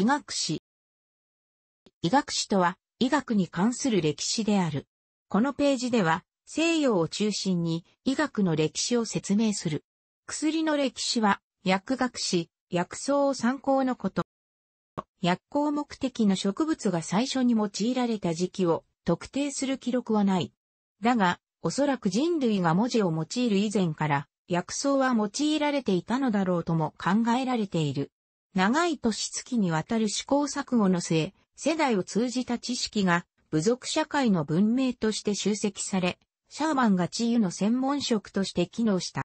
医学史。医学史とは、医学に関する歴史である。このページでは、西洋を中心に医学の歴史を説明する。薬の歴史は、薬学史、薬草を参考のこと。薬効目的の植物が最初に用いられた時期を特定する記録はない。だが、おそらく人類が文字を用いる以前から、薬草は用いられていたのだろうとも考えられている。長い年月にわたる試行錯誤の末、世代を通じた知識が部族社会の文明として集積され、シャーマンが治癒の専門職として機能した。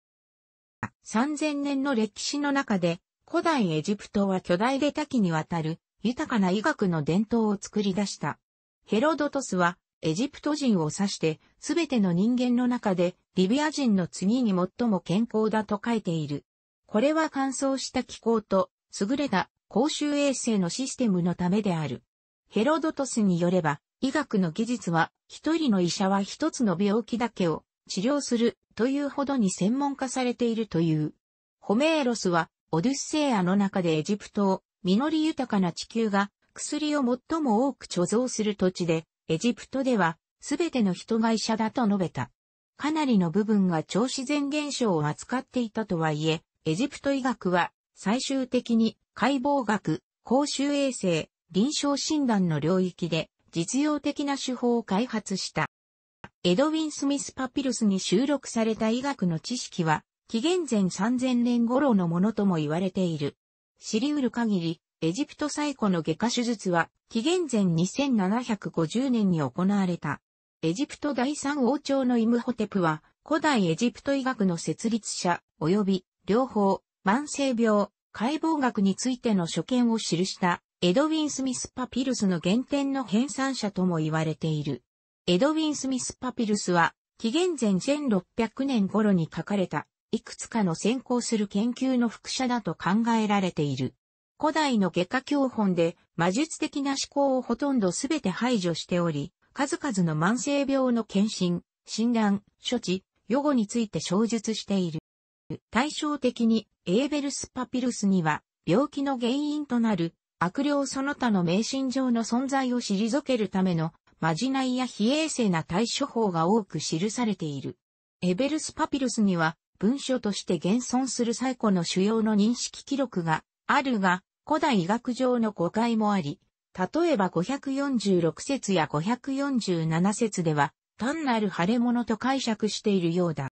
3000年の歴史の中で、古代エジプトは巨大で多岐にわたる豊かな医学の伝統を作り出した。ヘロドトスはエジプト人を指してすべての人間の中でリビア人の次に最も健康だと書いている。これは乾燥した気候と優れた公衆衛生のシステムのためである。ヘロドトスによれば、医学の技術は、一人の医者は一つの病気だけを治療するというほどに専門化されているという。ホメーロスは、オデュッセイアの中でエジプトを、実り豊かな地球が、薬を最も多く貯蔵する土地で、エジプトでは、すべての人が医者だと述べた。かなりの部分が超自然現象を扱っていたとはいえ、エジプト医学は最終的に解剖学、公衆衛生、臨床診断の領域で実用的な手法を開発した。エドウィン・スミス・パピルスに収録された医学の知識は、紀元前3000年頃のものとも言われている。知り得る限り、エジプト最古の外科手術は、紀元前2750年に行われた。エジプト第三王朝のイムホテプは、古代エジプト医学の設立者、及び、両方、慢性病、解剖学についての所見を記したエドウィン・スミス・パピルスの原点の編纂者とも言われている。エドウィン・スミス・パピルスは、紀元前1600年頃に書かれた、いくつかの先行する研究の副者だと考えられている。古代の外科教本で、魔術的な思考をほとんどすべて排除しており、数々の慢性病の検診、診断、処置、予後について詳述している。対照的に、エーベルスパピルスには、病気の原因となる、悪霊その他の迷信上の存在を退けるための、まじないや非衛生な対処法が多く記されている。エベルスパピルスには、文書として現存する最古の主要の認識記録があるが、古代医学上の誤解もあり、例えば546節や547節では、単なる腫れ物と解釈しているようだ。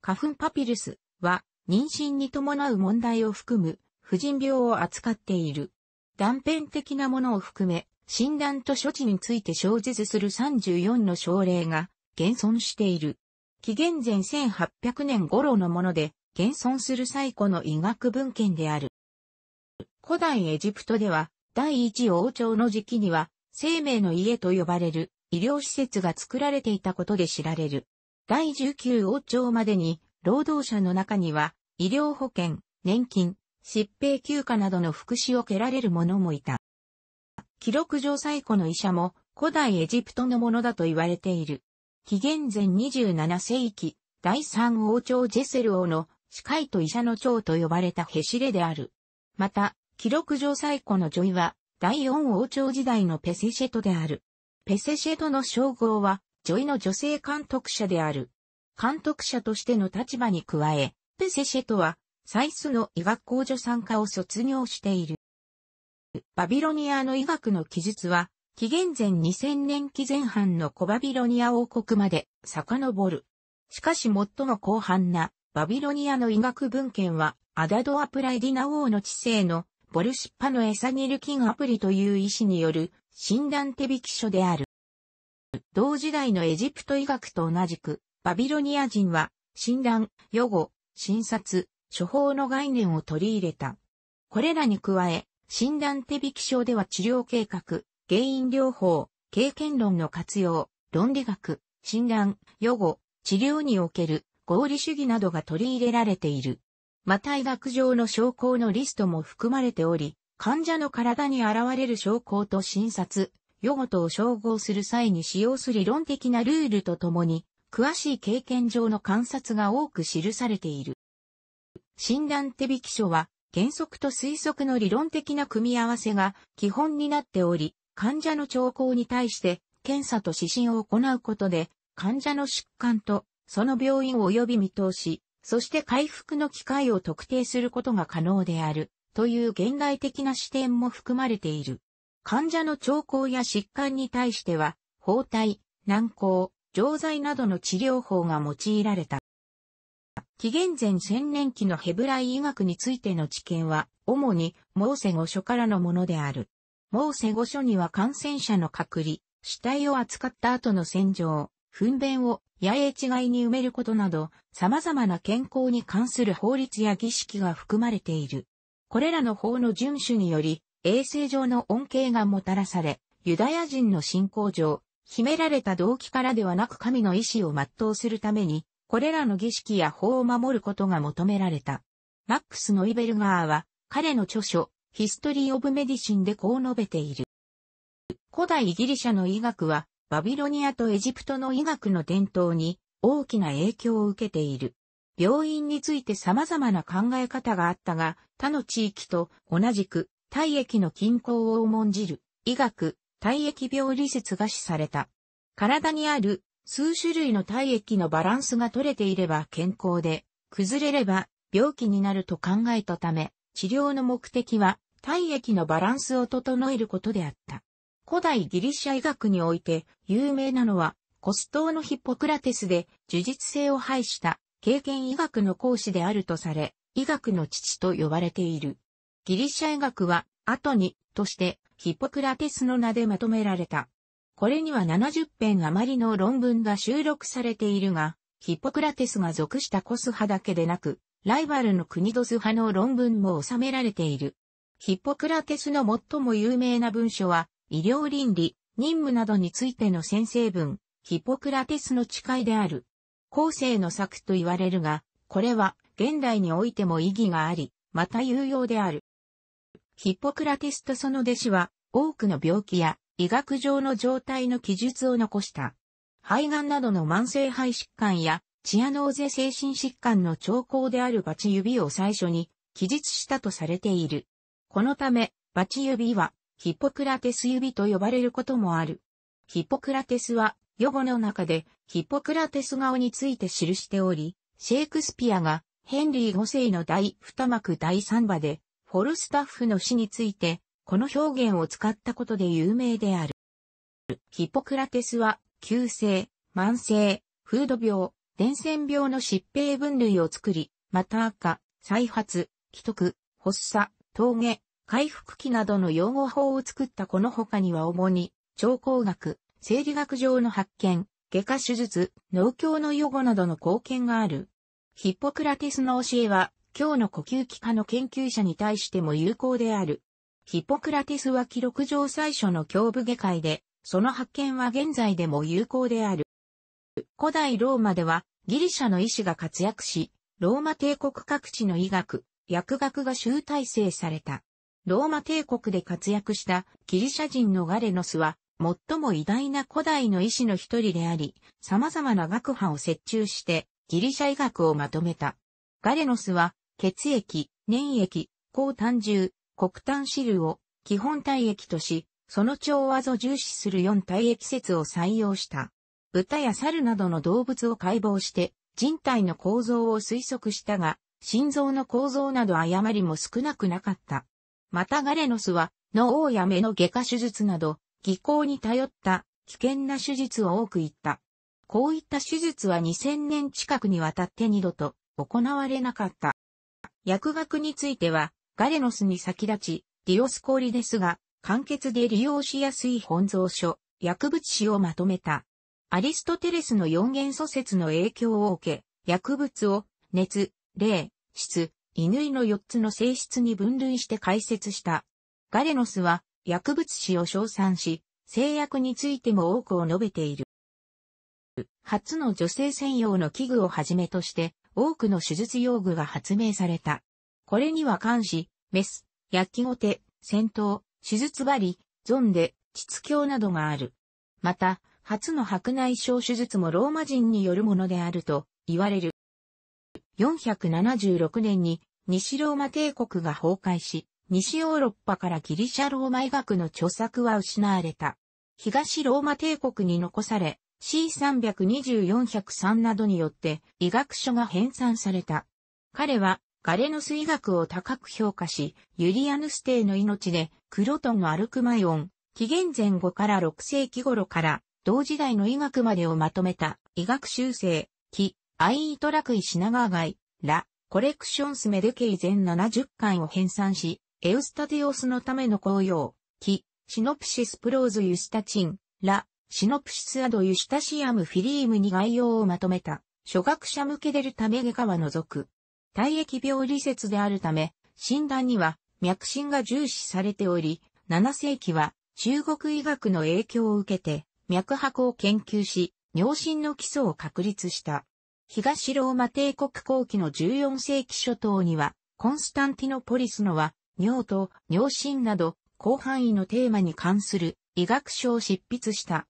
花粉パピルスは、妊娠に伴う問題を含む、婦人病を扱っている。断片的なものを含め、診断と処置について小説する34の症例が、現存している。紀元前1800年頃のもので、現存する最古の医学文献である。古代エジプトでは、第一王朝の時期には、生命の家と呼ばれる医療施設が作られていたことで知られる。第19王朝までに労働者の中には、医療保険、年金、疾病休暇などの福祉を蹴られる者もいた。記録上最古の医者も古代エジプトのものだと言われている。紀元前27世紀、第三王朝ジェセル王の司会と医者の長と呼ばれたヘシレである。また、記録上最古の女医は、第四王朝時代のペセシェトである。ペセシェトの称号は、女医の女性監督者である。監督者としての立場に加え、ペセシェとは、サイスの医学工助参加を卒業している。バビロニアの医学の記述は、紀元前2000年紀前半のコバビロニア王国まで遡る。しかし最も広範なバビロニアの医学文献は、アダドアプライディナ王の知性のボルシッパのエサニルキンアプリという医師による診断手引書である。同時代のエジプト医学と同じく、バビロニア人は、診断、予後、診察、処方の概念を取り入れた。これらに加え、診断手引き症では治療計画、原因療法、経験論の活用、論理学、診断、予後、治療における合理主義などが取り入れられている。また医学上の症候のリストも含まれており、患者の体に現れる症候と診察、予後とを照合する際に使用する理論的なルールとともに、詳しい経験上の観察が多く記されている。診断手引書は原則と推測の理論的な組み合わせが基本になっており、患者の兆候に対して検査と指針を行うことで、患者の疾患とその病院及び見通し、そして回復の機会を特定することが可能である、という現代的な視点も含まれている。患者の兆候や疾患に対しては、包帯、軟膏、錠剤などの治療法が用いられた。紀元前千年期のヘブライ医学についての知見は、主にモーセ語書からのものである。モーセ語書には感染者の隔離、死体を扱った後の洗浄、糞便を野営違いに埋めることなど、様々な健康に関する法律や儀式が含まれている。これらの法の遵守により、衛生上の恩恵がもたらされ、ユダヤ人の信仰上、秘められた動機からではなく神の意志を全うするために、これらの儀式や法を守ることが求められた。マックス・ノイベルガーは、彼の著書、ヒストリー・オブ・メディシンでこう述べている。古代ギリシャの医学は、バビロニアとエジプトの医学の伝統に大きな影響を受けている。病院について様々な考え方があったが、他の地域と同じく体液の均衡を重んじる医学、体液病理説が示された。体にある数種類の体液のバランスが取れていれば健康で、崩れれば病気になると考えたため、治療の目的は体液のバランスを整えることであった。古代ギリシャ医学において有名なのはコストーのヒポクラテスで呪術性を排した経験医学の講師であるとされ、医学の父と呼ばれている。ギリシャ医学は後にとしてヒポクラテスの名でまとめられた。これには70編余りの論文が収録されているが、ヒポクラテスが属したコス派だけでなく、ライバルのクニドス派の論文も収められている。ヒポクラテスの最も有名な文書は、医療倫理、任務などについての先生文、ヒポクラテスの誓いである。後世の作と言われるが、これは現代においても意義があり、また有用である。ヒッポクラテスとその弟子は、多くの病気や医学上の状態の記述を残した。肺がんなどの慢性肺疾患や、チアノーゼ精神疾患の兆候であるバチ指を最初に記述したとされている。このため、バチ指は、ヒッポクラテス指と呼ばれることもある。ヒッポクラテスは、予後の中で、ヒッポクラテス顔について記しており、シェイクスピアが、ヘンリー5世の第二幕第三話で、フォルスタッフの死について、この表現を使ったことで有名である。ヒポクラテスは、急性、慢性、風土病、伝染病の疾病分類を作り、また赤、再発、既得、発作、峠、回復期などの用語法を作ったこの他には主に、超工学、生理学上の発見、外科手術、農協の予後などの貢献がある。ヒポクラテスの教えは、今日の呼吸器科の研究者に対しても有効である。ヒポクラテスは記録上最初の胸部外科医で、その発見は現在でも有効である。古代ローマでは、ギリシャの医師が活躍し、ローマ帝国各地の医学、薬学が集大成された。ローマ帝国で活躍したギリシャ人のガレノスは、最も偉大な古代の医師の一人であり、様々な学派を設置して、ギリシャ医学をまとめた。ガレノスは、血液、粘液、高炭汁、黒炭汁を基本体液とし、その調和を重視する4体液説を採用した。豚や猿などの動物を解剖して人体の構造を推測したが、心臓の構造など誤りも少なくなかった。またガレノスは脳や目の外科手術など、技巧に頼った危険な手術を多く言った。こういった手術は2000年近くにわたって二度と行われなかった。薬学については、ガレノスに先立ち、ディオスコーリですが、簡潔で利用しやすい本草書、薬物史をまとめた。アリストテレスの四元素説の影響を受け、薬物を熱、霊、質、乾の四つの性質に分類して解説した。ガレノスは薬物史を称賛し、製薬についても多くを述べている。初の女性専用の器具をはじめとして、多くの手術用具が発明された。これには監視、メス、薬きごて、戦闘、手術針、ゾンデ、膣鏡などがある。また、初の白内障手術もローマ人によるものであると言われる。476年に西ローマ帝国が崩壊し、西ヨーロッパからギリシャローマ医学の著作は失われた。東ローマ帝国に残され、C320-403 などによって医学書が編纂された。彼はガレノス医学を高く評価し、ユリアヌス帝の命でクロトンのアルクマイオン、紀元前後から6世紀頃から同時代の医学までをまとめた医学修正、キ・アイートラクイシナガーガイ・ラ、コレクションスメデケイ全70巻を編纂し、エウスタディオスのための紅葉、キ・シノプシスプローズユスタチン、ラ、シノプシスアドユシタシアムフィリームに概要をまとめた、初学者向け出るため外科は除く。体液病理説であるため、診断には脈診が重視されており、7世紀は中国医学の影響を受けて脈拍を研究し、尿診の基礎を確立した。東ローマ帝国後期の14世紀初頭には、コンスタンティノポリスのは、尿と尿診など広範囲のテーマに関する医学書を執筆した。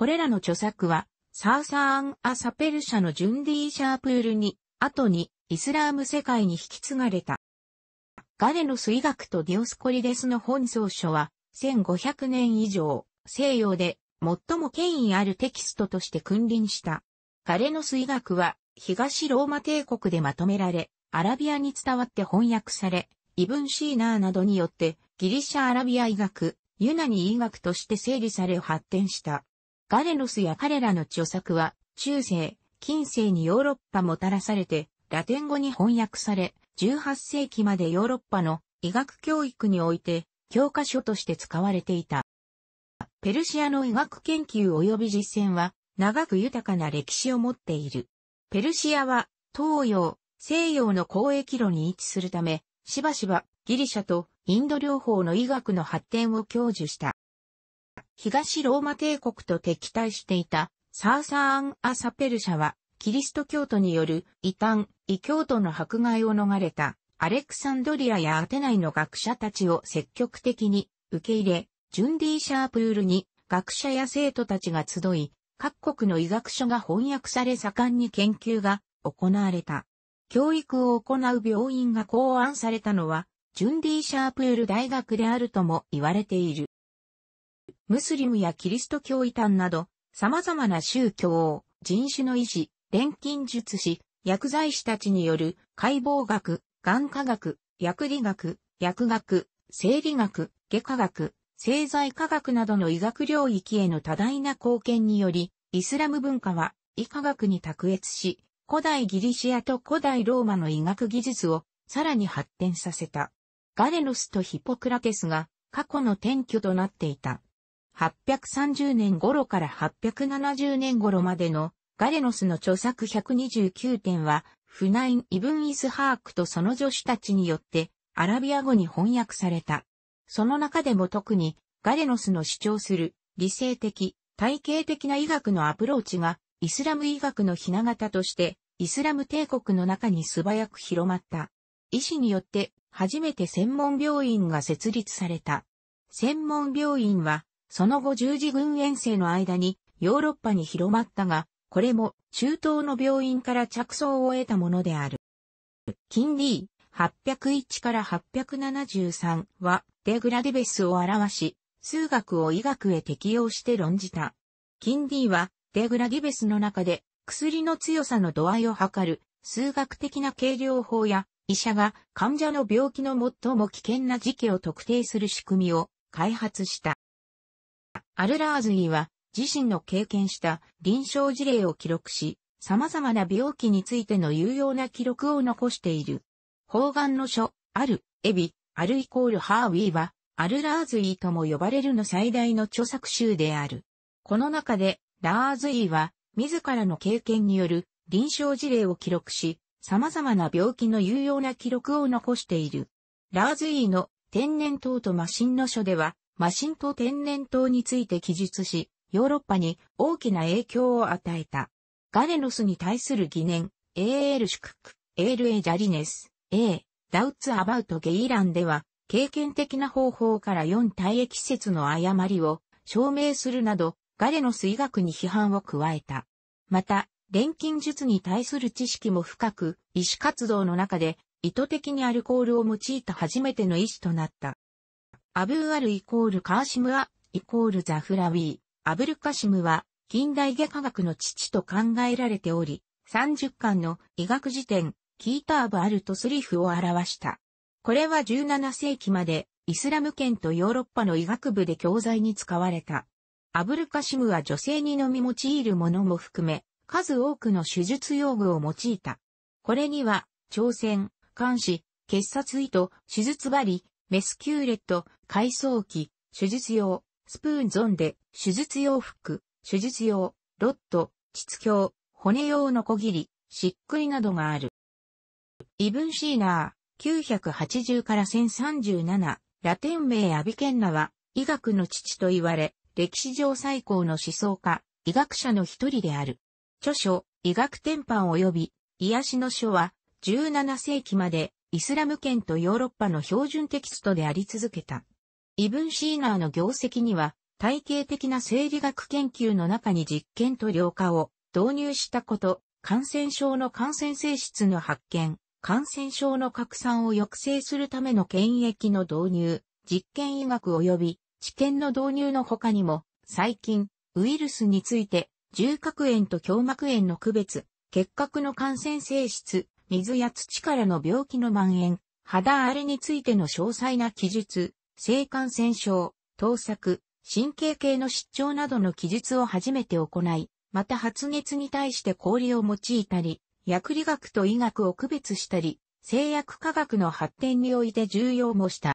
これらの著作は、サーサーン・アサペル社のジュンディ・シャープールに、後にイスラーム世界に引き継がれた。ガレノス医学とディオスコリデスの本草書は、1500年以上、西洋で最も権威あるテキストとして君臨した。ガレノス医学は、東ローマ帝国でまとめられ、アラビアに伝わって翻訳され、イブン・シーナーなどによって、ギリシャ・アラビア医学、ユナニ医学として整理され発展した。ガレノスや彼らの著作は、中世、近世にヨーロッパもたらされて、ラテン語に翻訳され、18世紀までヨーロッパの医学教育において、教科書として使われていた。ペルシアの医学研究及び実践は、長く豊かな歴史を持っている。ペルシアは、東洋、西洋の交易路に位置するため、しばしばギリシャとインド両方の医学の発展を享受した。東ローマ帝国と敵対していたサーサーン・アサペル社は、キリスト教徒による異端、異教徒の迫害を逃れたアレクサンドリアやアテナイの学者たちを積極的に受け入れ、ジュンディ・シャープールに学者や生徒たちが集い、各国の医学書が翻訳され盛んに研究が行われた。教育を行う病院が考案されたのは、ジュンディ・シャープール大学であるとも言われている。ムスリムやキリスト教異端など、様々な宗教を、人種の維持、錬金術師、薬剤師たちによる解剖学、眼科学、薬理学、薬学、生理学、外科学、製剤科学などの医学領域への多大な貢献により、イスラム文化は医科学に卓越し、古代ギリシアと古代ローマの医学技術をさらに発展させた。ガレノスとヒポクラテスが過去の転居となっていた。830年頃から870年頃までのガレノスの著作129点は、フナイン・イブン・イスハークとその助手たちによってアラビア語に翻訳された。その中でも特にガレノスの主張する理性的、体系的な医学のアプローチがイスラム医学のひな形としてイスラム帝国の中に素早く広まった。医師によって初めて専門病院が設立された。専門病院はその後十字軍遠征の間にヨーロッパに広まったが、これも中東の病院から着想を得たものである。金利801から873はデグラディベスを表し、数学を医学へ適用して論じた。金利はデグラディベスの中で薬の強さの度合いを測る数学的な計量法や医者が患者の病気の最も危険な時期を特定する仕組みを開発した。アルラーズイは自身の経験した臨床事例を記録し、様々な病気についての有用な記録を残している。方眼の書、ある、エビ、あるイコールハーウィーは、アルラーズイとも呼ばれるの最大の著作集である。この中で、ラーズイは、自らの経験による臨床事例を記録し、様々な病気の有用な記録を残している。ラーズイの天然痘とマシンの書では、マシンと天然痘について記述し、ヨーロッパに大きな影響を与えた。ガレノスに対する疑念、エールシクク、エールエジャリネス、エー、ダウツアバウトゲイランでは、経験的な方法から4体液説の誤りを証明するなど、ガレノス医学に批判を加えた。また、錬金術に対する知識も深く、医師活動の中で意図的にアルコールを用いた初めての医師となった。アブーアルイコールカーシムア、イコールザフラウィー、アブルカシムは、近代外科学の父と考えられており、30巻の医学辞典、キーターブアルトスリフを表した。これは17世紀まで、イスラム圏とヨーロッパの医学部で教材に使われた。アブルカシムは女性に飲み用いるものも含め、数多くの手術用具を用いた。これには、挑戦、監視、血殺糸、手術針、メスキューレット、改装機、手術用、スプーンゾンデ、手術用服、手術用、ロット、膣鏡、骨用のこぎり、しっくりなどがある。イブンシーナー、980から1037、ラテン名アビケンナは、医学の父と言われ、歴史上最高の思想家、医学者の一人である。著書、医学典範及び、癒しの書は、17世紀までイスラム圏とヨーロッパの標準テキストであり続けた。イブン・シーナーの業績には、体系的な生理学研究の中に実験と量化を導入したこと、感染症の感染性質の発見、感染症の拡散を抑制するための検疫の導入、実験医学及び知見の導入の他にも、最近、ウイルスについて、重核炎と胸膜炎の区別、結核の感染性質、水や土からの病気の蔓延、肌荒れについての詳細な記述、性感染症、盗作、神経系の失調などの記述を初めて行い、また発熱に対して氷を用いたり、薬理学と医学を区別したり、製薬科学の発展において重要もした。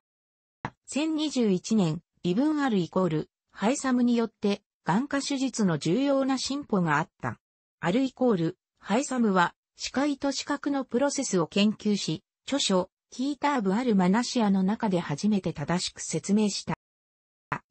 1021年、異分あるイコール、ハイサムによって、眼科手術の重要な進歩があった。あるイコール、ハイサムは、視界と視覚のプロセスを研究し、著書、キーターブ・アル・マナシアの中で初めて正しく説明した。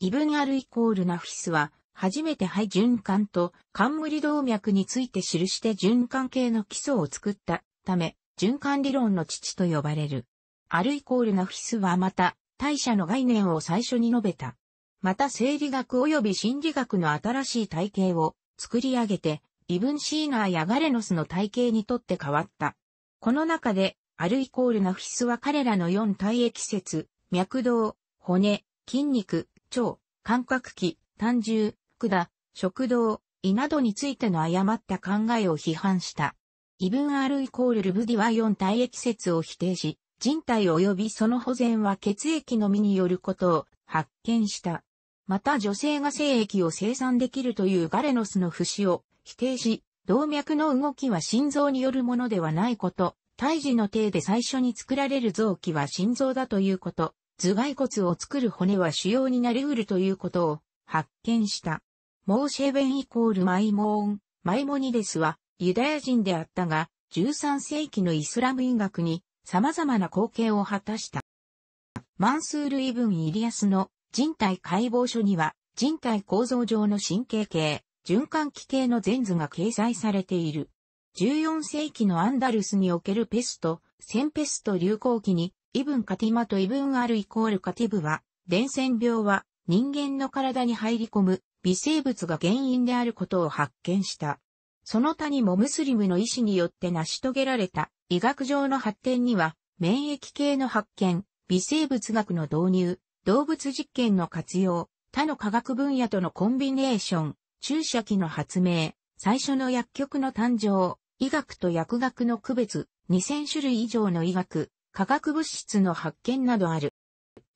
イブン・アル・イコール・ナフィスは、初めて肺循環と冠動脈について記して循環系の基礎を作ったため、循環理論の父と呼ばれる。アルイコールナフィスはまた、大社の概念を最初に述べた。また生理学及び心理学の新しい体系を作り上げて、イブン・シーナーやガレノスの体系にとって変わった。この中で、アルイコールナフィスは彼らの4体液節、脈動、骨、筋肉、腸、感覚器、胆汁、管、食道、胃などについての誤った考えを批判した。イブン・アルイコールルブディは4体液節を否定し、人体及びその保全は血液のみによることを発見した。また女性が精液を生産できるというガレノスの節を否定し、動脈の動きは心臓によるものではないこと、胎児の体で最初に作られる臓器は心臓だということ、頭蓋骨を作る骨は腫瘍になり得るということを発見した。モーシェベンイコールマイモーン、マイモニデスはユダヤ人であったが、13世紀のイスラム医学に様々な貢献を果たした。マンスール・イブン・イリアスの人体解剖書には、人体構造上の神経系、循環器系の全図が掲載されている。14世紀のアンダルスにおけるペスト、センペスト流行期に、イブンカティマとイブンアルイコールカティブは、伝染病は人間の体に入り込む微生物が原因であることを発見した。その他にもムスリムの医師によって成し遂げられた医学上の発展には、免疫系の発見、微生物学の導入、動物実験の活用、他の科学分野とのコンビネーション、注射器の発明、最初の薬局の誕生、医学と薬学の区別、2000種類以上の医学、化学物質の発見などある。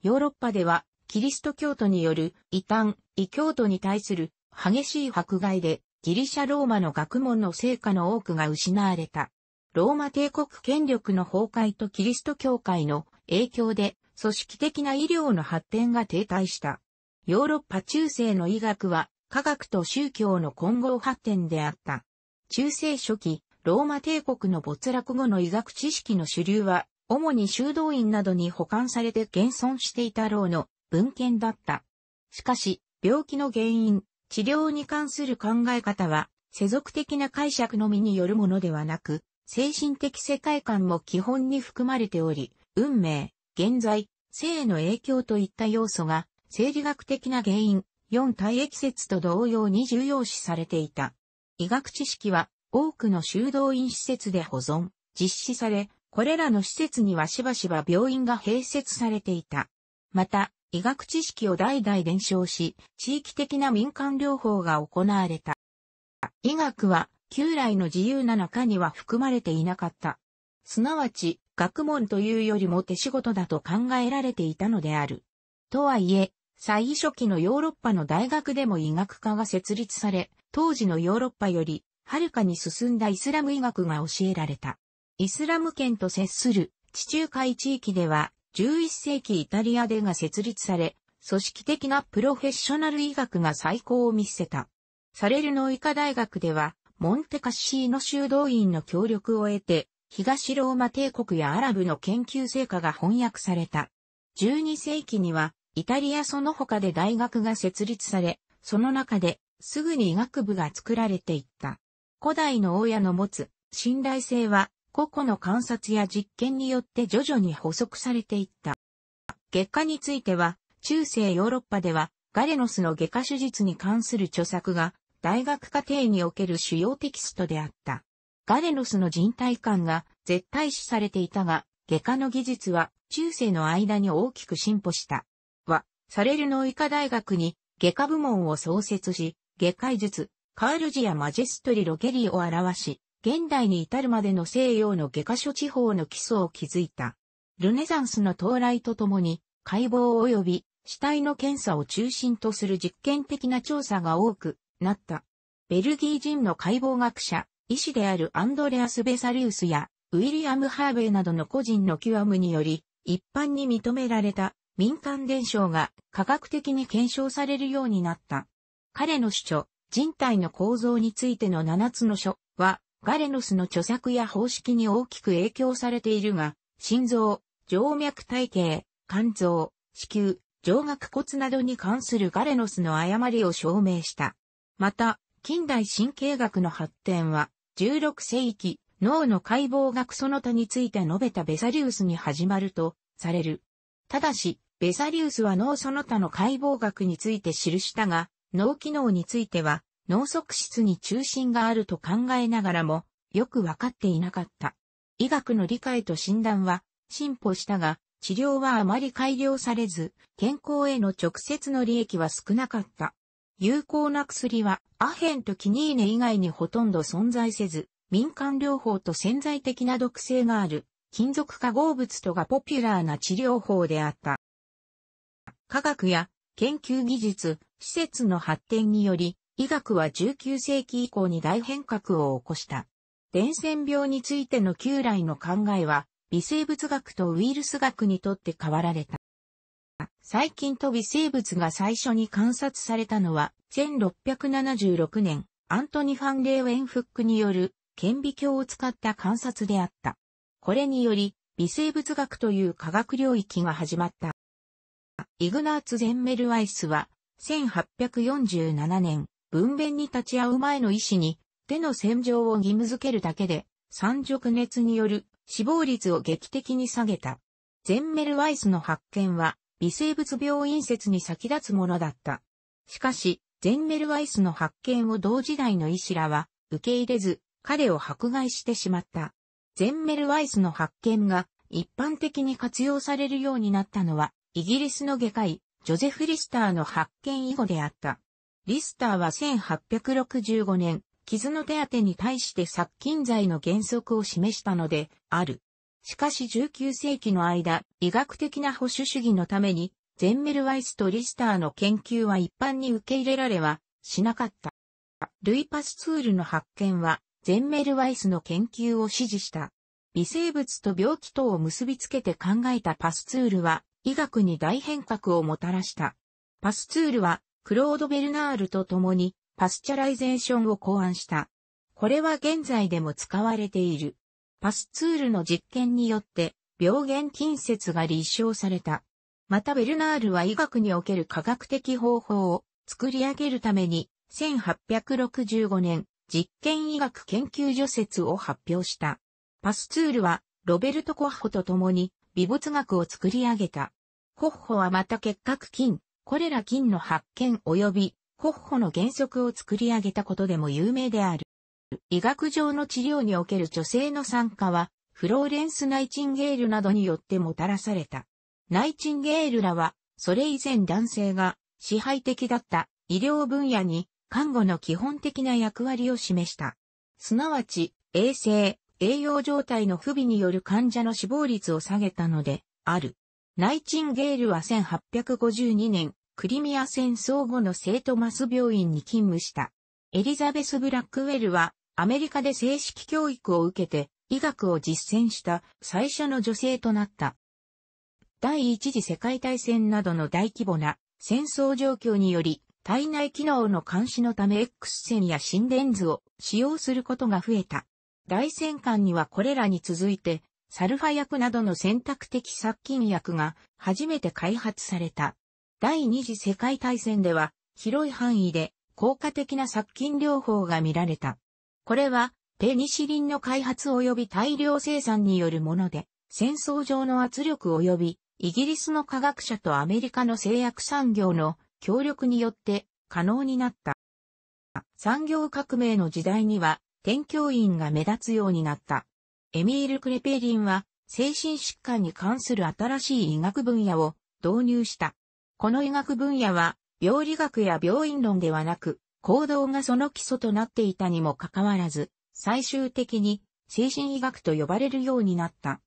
ヨーロッパでは、キリスト教徒による異端、異教徒に対する激しい迫害で、ギリシャ・ローマの学問の成果の多くが失われた。ローマ帝国権力の崩壊とキリスト教会の影響で、組織的な医療の発展が停滞した。ヨーロッパ中世の医学は科学と宗教の混合発展であった。中世初期、ローマ帝国の没落後の医学知識の主流は、主に修道院などに保管されて現存していたろうの文献だった。しかし、病気の原因、治療に関する考え方は、世俗的な解釈のみによるものではなく、精神的世界観も基本に含まれており、運命、現在、性への影響といった要素が、生理学的な原因、4体液説と同様に重要視されていた。医学知識は多くの修道院施設で保存、実施され、これらの施設にはしばしば病院が併設されていた。また、医学知識を代々伝承し、地域的な民間療法が行われた。医学は、旧来の自由な中には含まれていなかった。すなわち、学問というよりも手仕事だと考えられていたのである。とはいえ、最初期のヨーロッパの大学でも医学科が設立され、当時のヨーロッパより、はるかに進んだイスラム医学が教えられた。イスラム圏と接する地中海地域では、11世紀イタリアでが設立され、組織的なプロフェッショナル医学が最高を見せた。サレルノ医科大学では、モンテカッシーの修道院の協力を得て、東ローマ帝国やアラブの研究成果が翻訳された。12世紀には、イタリアその他で大学が設立され、その中ですぐに医学部が作られていった。古代の親の持つ信頼性は個々の観察や実験によって徐々に補足されていった。結果については、中世ヨーロッパではガレノスの外科手術に関する著作が大学課程における主要テキストであった。ガレノスの人体感が絶対視されていたが、外科の技術は中世の間に大きく進歩した。サレルノ医科大学に外科部門を創設し、外科医術、カールジア・マジェストリ・ロケリーを表し、現代に至るまでの西洋の外科諸地方の基礎を築いた。ルネザンスの到来とともに、解剖及び死体の検査を中心とする実験的な調査が多くなった。ベルギー人の解剖学者、医師であるアンドレアス・ベサリウスやウィリアム・ハーベイなどの個人の極むにより、一般に認められた民間伝承が科学的に検証されるようになった。彼の主張、人体の構造についての7つの書は、ガレノスの著作や方式に大きく影響されているが、心臓、静脈体系、肝臓、子宮、上顎骨などに関するガレノスの誤りを証明した。また、近代神経学の発展は、16世紀、脳の解剖学その他について述べたベサリウスに始まるとされる。ただし、ベサリウスは脳その他の解剖学について記したが、脳機能については、脳側質に中心があると考えながらも、よくわかっていなかった。医学の理解と診断は進歩したが、治療はあまり改良されず、健康への直接の利益は少なかった。有効な薬はアヘンとキニーネ以外にほとんど存在せず、民間療法と潜在的な毒性がある金属化合物とがポピュラーな治療法であった。科学や研究技術、施設の発展により、医学は19世紀以降に大変革を起こした。伝染病についての旧来の考えは、微生物学とウイルス学にとって変わられた。細菌と微生物が最初に観察されたのは、1676年、アントニ・ファン・レーウェンフックによる顕微鏡を使った観察であった。これにより、微生物学という科学領域が始まった。イグナーツ・ゼンメルワイスは、1847年、分娩に立ち会う前の医師に、手の洗浄を義務付けるだけで、三熟熱による死亡率を劇的に下げた。ゼンメルワイスの発見は、微生物病院説に先立つものだった。しかし、ゼンメルワイスの発見を同時代の医師らは、受け入れず、彼を迫害してしまった。ゼンメルワイスの発見が、一般的に活用されるようになったのは、イギリスの外科医、ジョゼフ・リスターの発見以後であった。リスターは1865年、傷の手当に対して殺菌剤の原則を示したので、ある。しかし19世紀の間、医学的な保守主義のために、ゼンメルワイスとリスターの研究は一般に受け入れられはしなかった。ルイ・パスツールの発見は、ゼンメルワイスの研究を支持した。微生物と病気等を結びつけて考えたパスツールは、医学に大変革をもたらした。パスツールは、クロード・ベルナールと共に、パスチャライゼーションを考案した。これは現在でも使われている。パスツールの実験によって、病原近接が立証された。またベルナールは医学における科学的方法を作り上げるために、1865年、実験医学研究所説を発表した。パスツールは、ロベルト・コッホと共に、微物学を作り上げた。ホッホはまた結核菌、これら菌の発見及び、ホッホの原則を作り上げたことでも有名である。医学上の治療における女性の参加は、フローレンス・ナイチンゲールなどによってもたらされた。ナイチンゲールらは、それ以前男性が支配的だった医療分野に看護の基本的な役割を示した。すなわち、衛生、栄養状態の不備による患者の死亡率を下げたので、ある。ナイチンゲールは1852年、クリミア戦争後のセートマス病院に勤務した。エリザベス・ブラックウェルは、アメリカで正式教育を受けて、医学を実践した最初の女性となった。第一次世界大戦などの大規模な戦争状況により、体内機能の監視のため X 線や心電図を使用することが増えた。大戦間にはこれらに続いて、サルファ薬などの選択的殺菌薬が初めて開発された。第二次世界大戦では広い範囲で効果的な殺菌療法が見られた。これはペニシリンの開発及び大量生産によるもので、戦争上の圧力及びイギリスの科学者とアメリカの製薬産業の協力によって可能になった。産業革命の時代には、天教員が目立つようになった。エミール・クレペリンは、精神疾患に関する新しい医学分野を導入した。この医学分野は、病理学や病院論ではなく、行動がその基礎となっていたにもかかわらず、最終的に精神医学と呼ばれるようになった。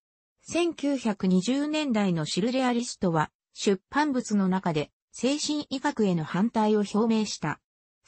1920年代のシルレアリストは、出版物の中で精神医学への反対を表明した。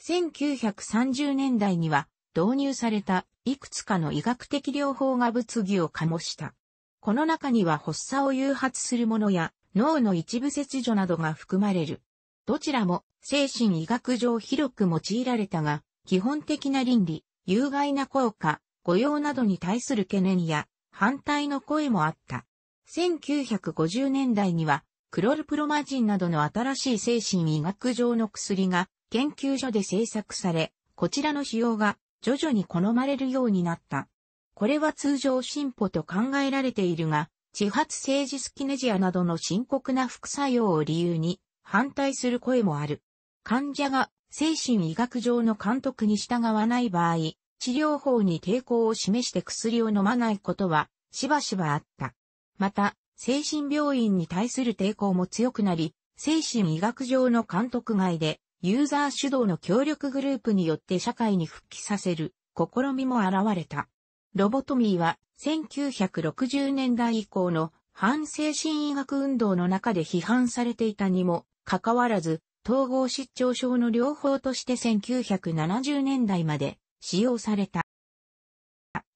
1930年代には導入されたいくつかの医学的療法が物議を醸した。この中には発作を誘発するものや脳の一部切除などが含まれる。どちらも精神医学上広く用いられたが、基本的な倫理、有害な効果、誤用などに対する懸念や反対の声もあった。1950年代には、クロルプロマジンなどの新しい精神医学上の薬が研究所で製作され、こちらの使用が徐々に好まれるようになった。これは通常進歩と考えられているが、自発性ジスキネジアなどの深刻な副作用を理由に反対する声もある。患者が精神医学上の監督に従わない場合、治療法に抵抗を示して薬を飲まないことはしばしばあった。また、精神病院に対する抵抗も強くなり、精神医学上の監督外でユーザー主導の協力グループによって社会に復帰させる試みも現れた。ロボトミーは1960年代以降の反精神医学運動の中で批判されていたにもかかわらず、統合失調症の療法として1970年代まで使用された。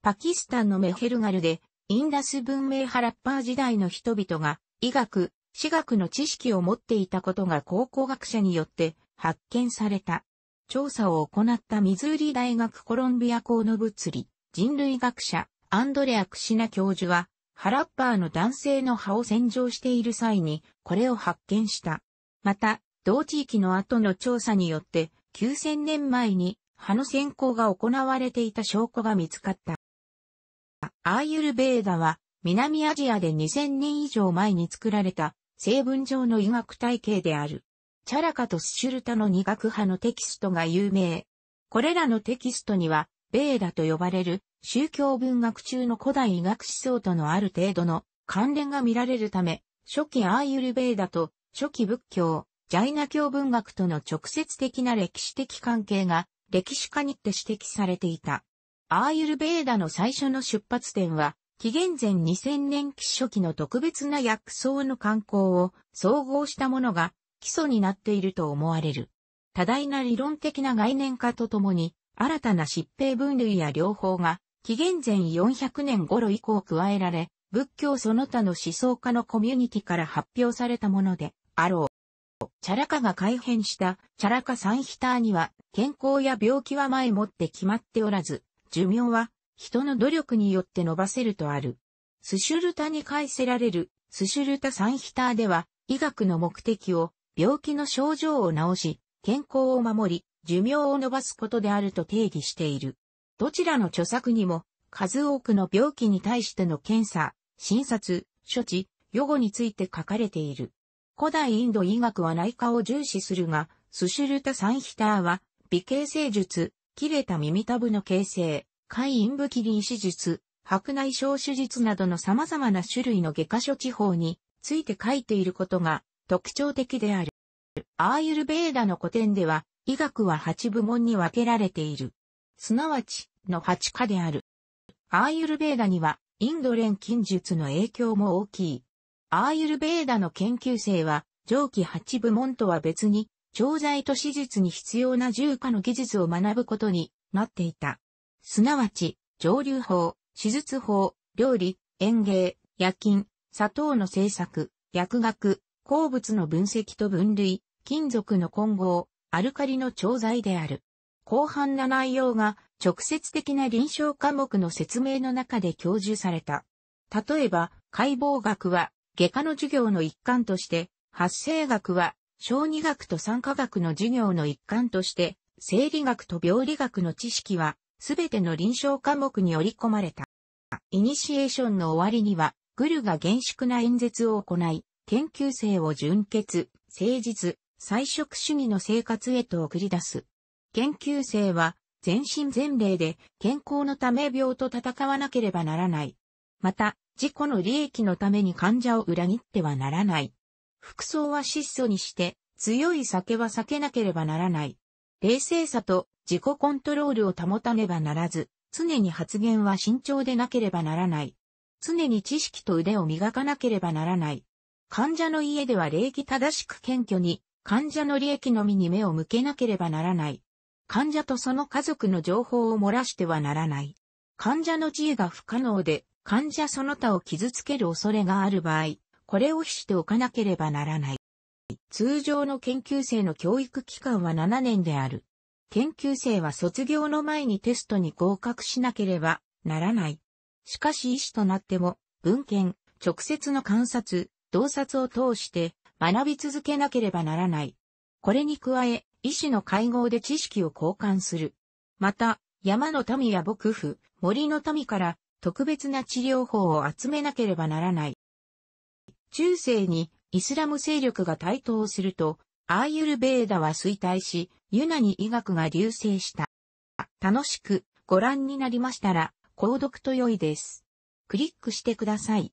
パキスタンのメヘルガルでインダス文明ハラッパー時代の人々が医学、私学の知識を持っていたことが考古学者によって発見された。調査を行ったミズーリ大学コロンビア校の物理、人類学者、アンドレア・クシナ教授は、ハラッパーの男性の歯を洗浄している際に、これを発見した。また、同地域の後の調査によって、9000年前に歯の先行が行われていた証拠が見つかった。アーユルベーダは、南アジアで2000年以上前に作られた成分上の医学体系である。チャラカとスシュルタの二学派のテキストが有名。これらのテキストには、ベーダと呼ばれる宗教文学中の古代医学思想とのある程度の関連が見られるため、初期アーユルベーダと初期仏教、ジャイナ教文学との直接的な歴史的関係が歴史家にって指摘されていた。アーユルベーダの最初の出発点は、紀元前2000年期初期の特別な薬草の観光を総合したものが基礎になっていると思われる。多大な理論的な概念化とともに、新たな疾病分類や療法が、紀元前400年頃以降加えられ、仏教その他の思想家のコミュニティから発表されたものであろう。チャラカが改変したチャラカサンヒターには健康や病気は前もって決まっておらず、寿命は人の努力によって伸ばせるとある。スシュルタに返せられるスシュルタサンヒターでは医学の目的を病気の症状を治し、健康を守り、寿命を伸ばすことであると定義している。どちらの著作にも、数多くの病気に対しての検査、診察、処置、予後について書かれている。古代インド医学は内科を重視するが、スシュルタ・サンヒターは、美形成術、切れた耳たぶの形成、肝陰部切り石術、白内障手術などの様々な種類の外科処置法について書いていることが特徴的である。アーユルベーダの古典では、医学は8部門に分けられている。すなわち、の8科である。アーユルベーダには、インド錬金術の影響も大きい。アーユルベーダの研究生は、上記8部門とは別に、調剤と手術に必要な重科の技術を学ぶことになっていた。すなわち、蒸留法、手術法、料理、園芸、夜勤、砂糖の製作、薬学、鉱物の分析と分類、金属の混合、アルカリの調剤である。広範な内容が直接的な臨床科目の説明の中で教授された。例えば、解剖学は外科の授業の一環として、発生学は小児学と産科学の授業の一環として、生理学と病理学の知識は、すべての臨床科目に織り込まれた。イニシエーションの終わりには、グルが厳粛な演説を行い、研究生を純潔、誠実、菜食主義の生活へと送り出す。研究生は全身全霊で健康のため病と戦わなければならない。また、自己の利益のために患者を裏切ってはならない。服装は質素にして、強い酒は避けなければならない。冷静さと自己コントロールを保たねばならず、常に発言は慎重でなければならない。常に知識と腕を磨かなければならない。患者の家では礼儀正しく謙虚に、患者の利益のみに目を向けなければならない。患者とその家族の情報を漏らしてはならない。患者の自由が不可能で、患者その他を傷つける恐れがある場合、これを比しておかなければならない。通常の研究生の教育期間は7年である。研究生は卒業の前にテストに合格しなければならない。しかし医師となっても、文献、直接の観察、洞察を通して学び続けなければならない。これに加え、医師の会合で知識を交換する。また、山の民や牧婦、森の民から特別な治療法を集めなければならない。中世にイスラム勢力が台頭すると、アーユルベーダは衰退し、ユナに医学が流星した。楽しくご覧になりましたら、購読と良いです。クリックしてください。